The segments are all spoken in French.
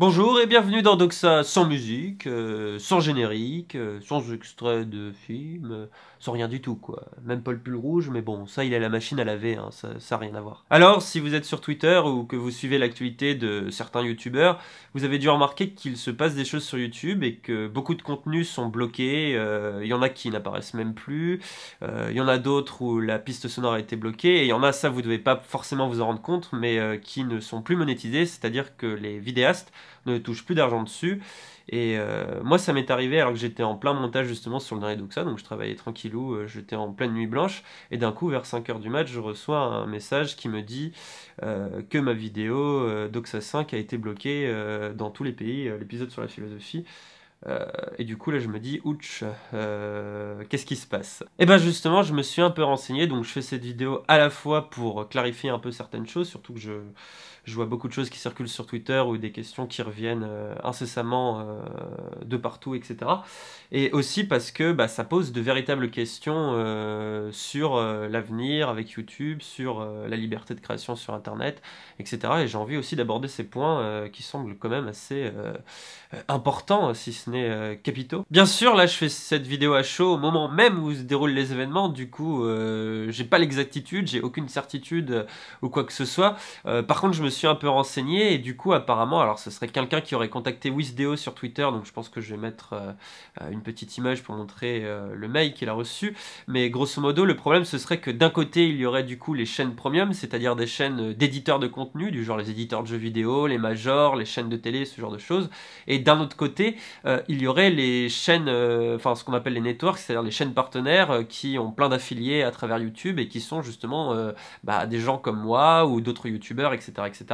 Bonjour et bienvenue dans Doxa sans musique, euh, sans générique, euh, sans extrait de film, euh, sans rien du tout quoi. Même pas le pull rouge, mais bon, ça il a la machine à laver, hein, ça n'a rien à voir. Alors, si vous êtes sur Twitter ou que vous suivez l'actualité de certains youtubeurs, vous avez dû remarquer qu'il se passe des choses sur YouTube et que beaucoup de contenus sont bloqués, il y en a qui n'apparaissent même plus, il y en a d'autres où la piste sonore a été bloquée, et il y en a, ça vous devez pas forcément vous en rendre compte, mais qui ne sont plus monétisés, c'est-à-dire que les vidéastes ne touche plus d'argent dessus. Et euh, moi, ça m'est arrivé alors que j'étais en plein montage justement sur le dernier Doxa, donc je travaillais tranquillou, euh, j'étais en pleine nuit blanche, et d'un coup, vers 5h du match, je reçois un message qui me dit euh, que ma vidéo Doxa 5 a été bloquée dans tous les pays, l'épisode sur la philosophie euh, et du coup, là, je me dis, ouch, euh, qu'est-ce qui se passe Et eh bien justement, je me suis un peu renseigné, donc je fais cette vidéo à la fois pour clarifier un peu certaines choses, surtout que je, vois beaucoup de choses qui circulent sur Twitter ou des questions qui reviennent euh, incessamment de partout, etc. Et aussi parce que bah, ça pose de véritables questions sur l'avenir avec YouTube, sur la liberté de création sur Internet, etc. Et j'ai envie aussi d'aborder ces points qui semblent quand même assez importants, si ce euh, capitaux. Bien sûr, là, je fais cette vidéo à chaud au moment même où se déroulent les événements. Du coup, euh, j'ai pas l'exactitude, j'ai aucune certitude euh, ou quoi que ce soit. par contre, je me suis un peu renseigné et du coup, apparemment, alors ce serait quelqu'un qui aurait contacté Wizdeo sur Twitter. Donc, je pense que je vais mettre une petite image pour montrer le mail qu'il a reçu. Mais grosso modo, le problème, ce serait que d'un côté, il y aurait du coup les chaînes premium, c'est-à-dire des chaînes d'éditeurs de contenu, du genre les éditeurs de jeux vidéo, les majors, les chaînes de télé, ce genre de choses. Et d'un autre côté, euh, il y aurait les chaînes, euh, enfin ce qu'on appelle les networks, c'est-à-dire les chaînes partenaires euh, qui ont plein d'affiliés à travers YouTube et qui sont justement bah, des gens comme moi ou d'autres YouTubeurs, etc., etc.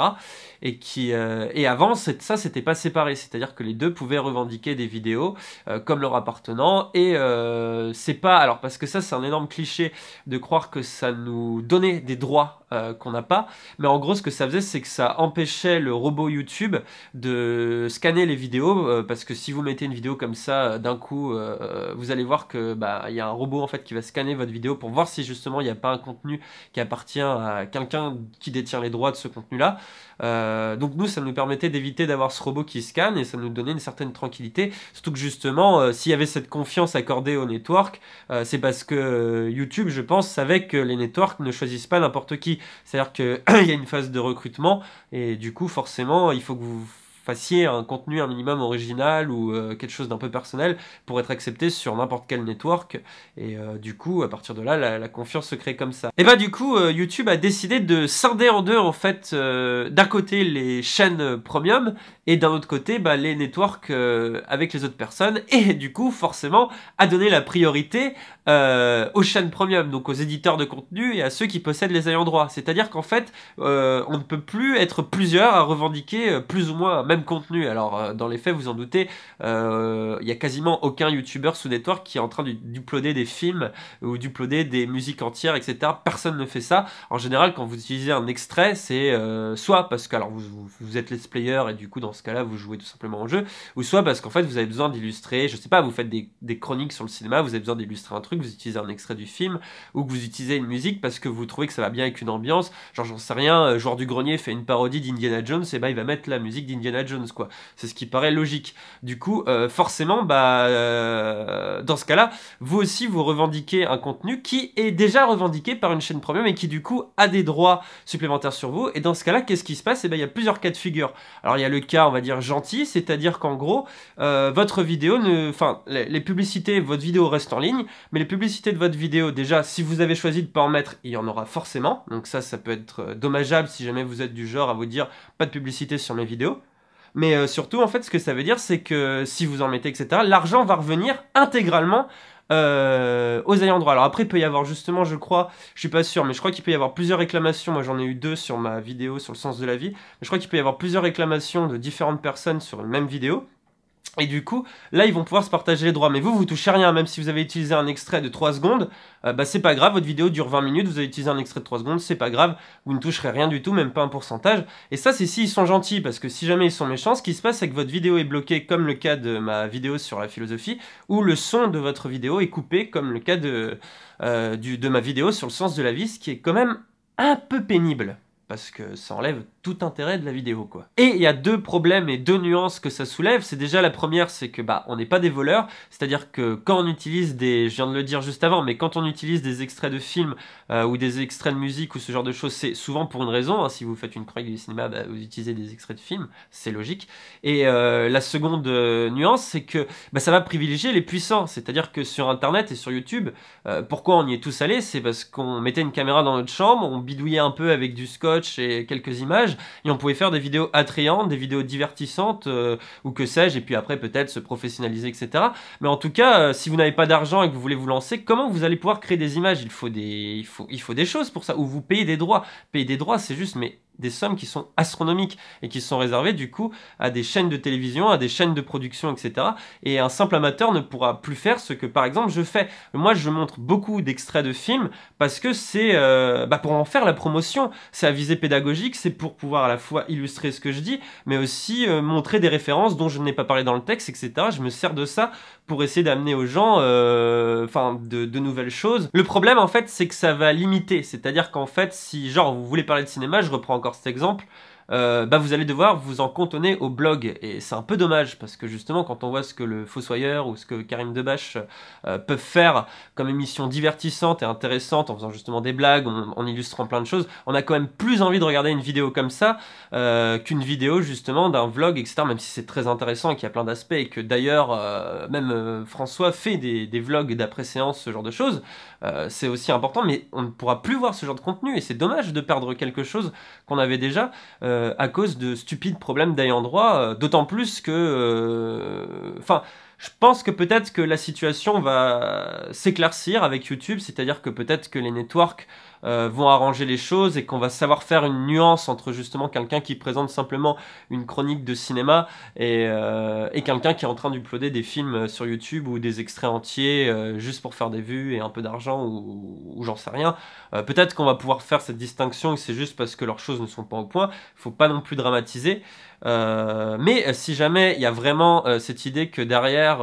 Et qui et avant ça c'était pas séparé, c'est-à-dire que les deux pouvaient revendiquer des vidéos comme leur appartenant et c'est pas alors parce que ça c'est un énorme cliché de croire que ça nous donnait des droits qu'on n'a pas, mais en gros ce que ça faisait c'est que ça empêchait le robot YouTube de scanner les vidéos parce que si vous mettez une vidéo comme ça, euh, d'un coup, euh, euh, vous allez voir que bah il y a un robot en fait qui va scanner votre vidéo pour voir si justement il n'y a pas un contenu qui appartient à quelqu'un qui détient les droits de ce contenu-là. donc nous, ça nous permettait d'éviter d'avoir ce robot qui scanne et ça nous donnait une certaine tranquillité. Surtout que justement, s'il y avait cette confiance accordée au network, c'est parce que YouTube, je pense, savait que les networks ne choisissent pas n'importe qui. C'est-à-dire qu'il y a une phase de recrutement et du coup, forcément, il faut que vous fassiez un contenu un minimum original ou euh, quelque chose d'un peu personnel pour être accepté sur n'importe quel network. Et euh, du coup, à partir de là, la, confiance se crée comme ça. Et bah du coup, euh, YouTube a décidé de scinder en deux en fait, d'un côté les chaînes premium et d'un autre côté bah, les networks avec les autres personnes. Et du coup, forcément, a donné la priorité aux chaînes premium, donc aux éditeurs de contenu et à ceux qui possèdent les ayants droit. C'est-à-dire qu'en fait, on ne peut plus être plusieurs à revendiquer plus ou moins même contenu. Alors, euh, dans les faits, vous en doutez, euh, il y a quasiment aucun youtubeur sous network qui est en train de d'uploader des films ou d'uploader des musiques entières, etc. Personne ne fait ça. En général, quand vous utilisez un extrait, c'est euh, soit parce que alors, vous, êtes les player et du coup, dans ce cas-là, vous jouez tout simplement au jeu, ou soit parce qu'en fait, vous avez besoin d'illustrer, je sais pas, vous faites des, chroniques sur le cinéma, vous avez besoin d'illustrer un truc, vous utilisez un extrait du film, ou que vous utilisez une musique parce que vous trouvez que ça va bien avec une ambiance. Genre, j'en sais rien, Joueur du Grenier fait une parodie d'Indiana Jones, et bah il va mettre la musique d'Indiana Jones, quoi. C'est ce qui paraît logique. Du coup, euh, forcément, bah, euh, dans ce cas-là, vous aussi, vous revendiquez un contenu qui est déjà revendiqué par une chaîne premium et qui, du coup, a des droits supplémentaires sur vous. Et dans ce cas-là, qu'est-ce qui se passe et eh bien, il y a plusieurs cas de figure. Alors, il y a le cas, on va dire, gentil, c'est-à-dire qu'en gros, euh, votre vidéo ne... Enfin, les, publicités, votre vidéo reste en ligne, mais les publicités de votre vidéo, déjà, si vous avez choisi de pas en mettre, il y en aura forcément. Donc ça, ça peut être dommageable si jamais vous êtes du genre à vous dire pas de publicité sur mes vidéos mais euh, surtout en fait ce que ça veut dire c'est que si vous en mettez etc l'argent va revenir intégralement euh, aux ayants droit. Alors après, il peut y avoir justement, je crois, je suis pas sûr, mais je crois qu'il peut y avoir plusieurs réclamations. Moi, j'en ai eu deux sur ma vidéo sur le sens de la vie. je crois qu'il peut y avoir plusieurs réclamations de différentes personnes sur une même vidéo. Et du coup, là, ils vont pouvoir se partager les droits. Mais vous, vous touchez rien, même si vous avez utilisé un extrait de 3 secondes, euh, bah, c'est pas grave, votre vidéo dure 20 minutes, vous avez utilisé un extrait de 3 secondes, c'est pas grave, vous ne toucherez rien du tout, même pas un pourcentage. Et ça, c'est s'ils sont gentils, parce que si jamais ils sont méchants, ce qui se passe, c'est que votre vidéo est bloquée, comme le cas de ma vidéo sur la philosophie, ou le son de votre vidéo est coupé, comme le cas de, euh, de ma vidéo sur le sens de la vie, ce qui est quand même un peu pénible parce que ça enlève tout intérêt de la vidéo quoi. Et il y a deux problèmes et deux nuances que ça soulève. C'est déjà la première, c'est que bah on n'est pas des voleurs, c'est-à-dire que quand on utilise des, je viens de le dire juste avant, mais quand on utilise des extraits de films euh, ou des extraits de musique ou ce genre de choses, c'est souvent pour une raison. Hein. si vous faites une chronique du cinéma, bah, vous utilisez des extraits de films, c'est logique. Et euh, la seconde euh, nuance, c'est que bah, ça va privilégier les puissants, c'est-à-dire que sur Internet et sur YouTube, pourquoi on y est tous allés, c'est parce qu'on mettait une caméra dans notre chambre, on bidouillait un peu avec du scotch et quelques images, et on pouvait faire des vidéos attrayantes, des vidéos divertissantes, euh, ou que sais-je, et puis après peut-être se professionnaliser, etc. Mais en tout cas, euh, si vous n'avez pas d'argent et que vous voulez vous lancer, comment vous allez pouvoir créer des images il faut des, il, faut, il faut des choses pour ça, ou vous payez des droits. Payer des droits, c'est juste mais des sommes qui sont astronomiques et qui sont réservées du coup à des chaînes de télévision, à des chaînes de production, etc. Et un simple amateur ne pourra plus faire ce que par exemple je fais. Moi je montre beaucoup d'extraits de films parce que c'est euh, bah, pour en faire la promotion, c'est à visée pédagogique, c'est pour pouvoir à la fois illustrer ce que je dis, mais aussi euh, montrer des références dont je n'ai pas parlé dans le texte, etc. Je me sers de ça pour essayer d'amener aux gens euh, Enfin, de, de nouvelles choses. Le problème en fait c'est que ça va limiter, c'est-à-dire qu'en fait si genre vous voulez parler de cinéma, je reprends encore cet exemple, euh, bah vous allez devoir vous en cantonner au blog. Et c'est un peu dommage parce que justement, quand on voit ce que le Fossoyeur ou ce que Karim Debache euh, peuvent faire comme émission divertissante et intéressante en faisant justement des blagues, en, illustrant plein de choses, on a quand même plus envie de regarder une vidéo comme ça euh, qu'une vidéo justement d'un vlog, etc. Même si c'est très intéressant et qu'il y a plein d'aspects et que d'ailleurs, même François fait des, vlogs d'après-séance, ce genre de choses, c'est aussi important, mais on ne pourra plus voir ce genre de contenu et c'est dommage de perdre quelque chose qu'on avait déjà. Euh, à cause de stupides problèmes d'ailleurs droit, euh, d'autant plus que... Euh, enfin, je pense que peut-être que la situation va s'éclaircir avec YouTube, c'est-à-dire que peut-être que les networks euh, vont arranger les choses et qu'on va savoir faire une nuance entre justement quelqu'un qui présente simplement une chronique de cinéma et, euh, et quelqu'un qui est en train d'uploader des films sur YouTube ou des extraits entiers euh, juste pour faire des vues et un peu d'argent ou, j'en sais rien. Peut-être qu'on va pouvoir faire cette distinction et c'est juste parce que leurs choses ne sont pas au point. Faut pas non plus dramatiser. mais si jamais il y a vraiment cette idée que derrière,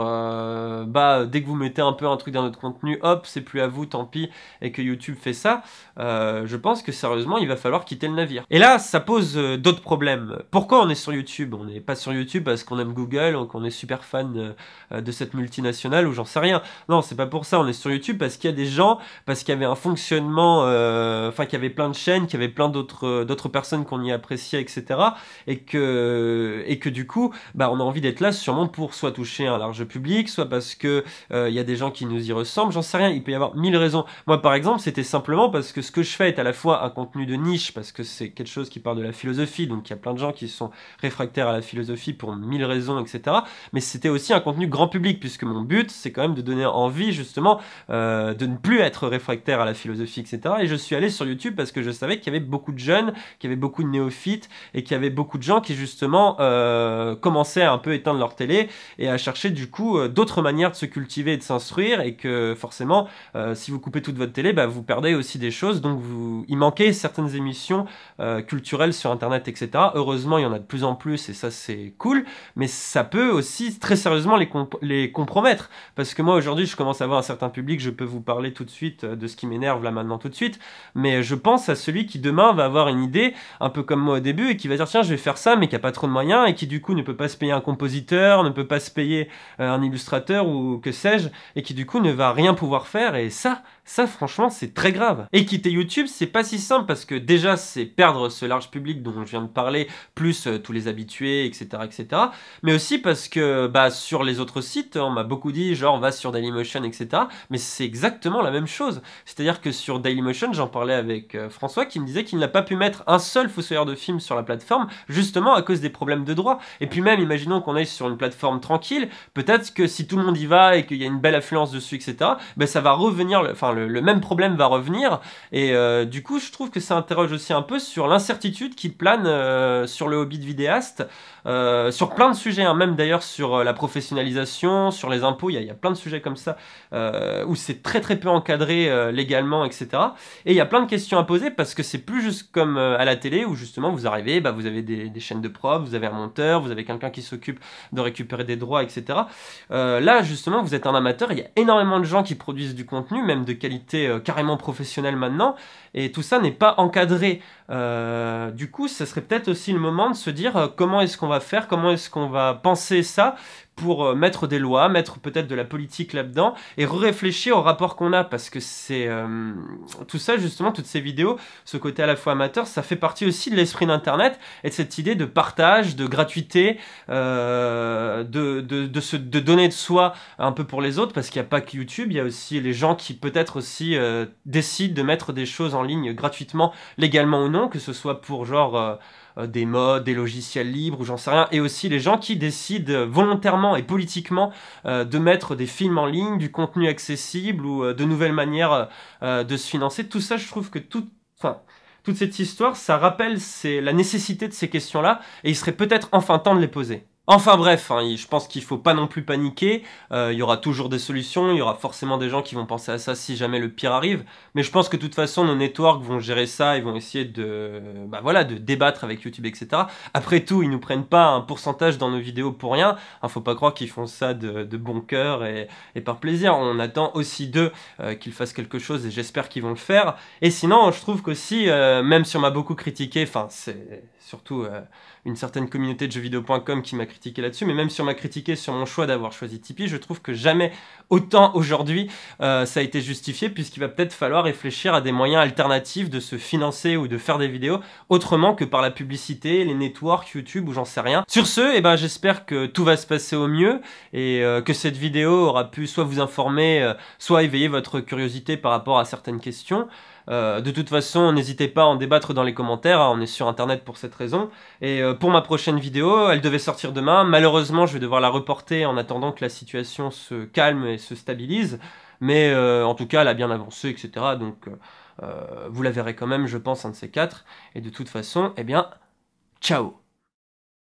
bah dès que vous mettez un peu un truc dans notre contenu, hop, c'est plus à vous, tant pis, et que YouTube fait ça, euh, je pense que sérieusement, il va falloir quitter le navire. Et là, ça pose euh, d'autres problèmes. Pourquoi on est sur YouTube On n'est pas sur YouTube parce qu'on aime Google, ou qu'on est super fan euh, de cette multinationale ou j'en sais rien. Non, c'est pas pour ça. On est sur YouTube parce qu'il y a des gens, parce qu'il y avait un fonctionnement, enfin qu'il y avait plein de chaînes, qu'il y avait plein d'autres d'autres personnes qu'on y appréciait, etc. Et que et que du coup, bah on a envie d'être là sûrement pour soit toucher un large public, soit parce que il y a des gens qui nous y ressemblent. J'en sais rien. Il peut y avoir mille raisons. Moi, par exemple, c'était simplement parce que ce que je fais est à la fois un contenu de niche, parce que c'est quelque chose qui parle de la philosophie, donc il y a plein de gens qui sont réfractaires à la philosophie pour mille raisons, etc. Mais c'était aussi un contenu grand public, puisque mon but, c'est quand même de donner envie, justement, euh, de ne plus être réfractaire à la philosophie, etc. Et je suis allé sur YouTube parce que je savais qu'il y avait beaucoup de jeunes, qu'il y avait beaucoup de néophytes, et qu'il y avait beaucoup de gens qui, justement, euh, commençaient à un peu éteindre leur télé et à chercher, du coup, euh, d'autres manières de se cultiver et de s'instruire, et que forcément, si vous coupez toute votre télé, bah, vous perdez aussi des choses donc vous, il manquait certaines émissions euh, culturelles sur Internet, etc. Heureusement, il y en a de plus en plus et ça c'est cool, mais ça peut aussi très sérieusement les, compromettre, parce que moi aujourd'hui je commence à voir un certain public, je peux vous parler tout de suite euh, de ce qui m'énerve là maintenant tout de suite, mais je pense à celui qui demain va avoir une idée, un peu comme moi au début, et qui va dire tiens je vais faire ça, mais qui a pas trop de moyens, et qui du coup ne peut pas se payer un compositeur, ne peut pas se payer euh, un illustrateur ou que sais-je, et qui du coup ne va rien pouvoir faire, et ça, ça franchement c'est très grave. Et qui YouTube, c'est pas si simple parce que déjà, c'est perdre ce large public dont je viens de parler, plus euh, tous les habitués, etc., etc. Mais aussi parce que bah, sur les autres sites, on m'a beaucoup dit genre va sur Dailymotion, etc. Mais c'est exactement la même chose. C'est-à-dire que sur Dailymotion, j'en parlais avec euh, François qui me disait qu'il n'a pas pu mettre un seul fossoyeur de film sur la plateforme, justement à cause des problèmes de droit. Et puis même, imaginons qu'on aille sur une plateforme tranquille, peut-être que si tout le monde y va et qu'il y a une belle affluence dessus, etc., mais ben, ça va revenir, enfin le même problème va revenir et euh, du coup, je trouve que ça interroge aussi un peu sur l'incertitude qui plane euh, sur le hobby de vidéaste, euh, sur plein de sujets, hein. même d'ailleurs sur la professionnalisation, sur les impôts, il y, a, plein de sujets comme ça où c'est très très peu encadré légalement, etc. Et il y a plein de questions à poser parce que c'est plus juste comme à la télé où justement vous arrivez, bah, vous avez des, chaînes de prod, vous avez un monteur, vous avez quelqu'un qui s'occupe de récupérer des droits, etc. là, justement, vous êtes un amateur, il y a énormément de gens qui produisent du contenu, même de qualité carrément professionnelle maintenant et tout ça n'est pas encadré euh, du coup, ça serait peut-être aussi le moment de se dire euh, comment est-ce qu'on va faire, comment est-ce qu'on va penser ça pour euh, mettre des lois, mettre peut-être de la politique là-dedans et réfléchir au rapport qu'on a parce que c'est tout ça justement, toutes ces vidéos, ce côté à la fois amateur, ça fait partie aussi de l'esprit d'Internet et de cette idée de partage, de gratuité, de, de, de, se, de donner de soi un peu pour les autres parce qu'il n'y a pas que YouTube, il y a aussi les gens qui peut-être aussi décident de mettre des choses en ligne gratuitement, légalement ou non que ce soit pour genre euh, euh, des modes, des logiciels libres ou j'en sais rien, et aussi les gens qui décident euh, volontairement et politiquement de mettre des films en ligne, du contenu accessible ou de nouvelles manières de se financer. Tout ça, je trouve que enfin, toute cette histoire, ça rappelle la nécessité de ces questions-là, et il serait peut-être enfin temps de les poser. Enfin bref, hein, je pense qu'il ne faut pas non plus paniquer, euh, il y aura toujours des solutions, il y aura forcément des gens qui vont penser à ça si jamais le pire arrive, mais je pense que de toute façon nos networks vont gérer ça, ils vont essayer de, bah voilà, de débattre avec YouTube, etc. Après tout, ils nous prennent pas un pourcentage dans nos vidéos pour rien, ne hein, faut pas croire qu'ils font ça de, bon cœur et, par plaisir, on attend aussi d'eux euh, qu'ils fassent quelque chose et j'espère qu'ils vont le faire, et sinon je trouve qu'aussi, euh, même si on m'a beaucoup critiqué, enfin c'est surtout une certaine communauté de jeuxvideo.com qui m'a critiquer là-dessus, mais même si on m'a critiqué sur mon choix d'avoir choisi Tipeee, je trouve que jamais autant aujourd'hui euh, ça a été justifié, puisqu'il va peut-être falloir réfléchir à des moyens alternatifs de se financer ou de faire des vidéos autrement que par la publicité, les networks, YouTube ou j'en sais rien. Sur ce, eh ben, j'espère que tout va se passer au mieux et euh, que cette vidéo aura pu soit vous informer, euh, soit éveiller votre curiosité par rapport à certaines questions. de toute façon, n'hésitez pas à en débattre dans les commentaires, hein, on est sur internet pour cette raison. Et pour ma prochaine vidéo, elle devait sortir demain. Malheureusement, je vais devoir la reporter en attendant que la situation se calme et se stabilise. Mais euh, en tout cas, elle a bien avancé, etc. Donc, euh, euh, vous la verrez quand même, je pense, un de ces quatre. Et de toute façon, eh bien, ciao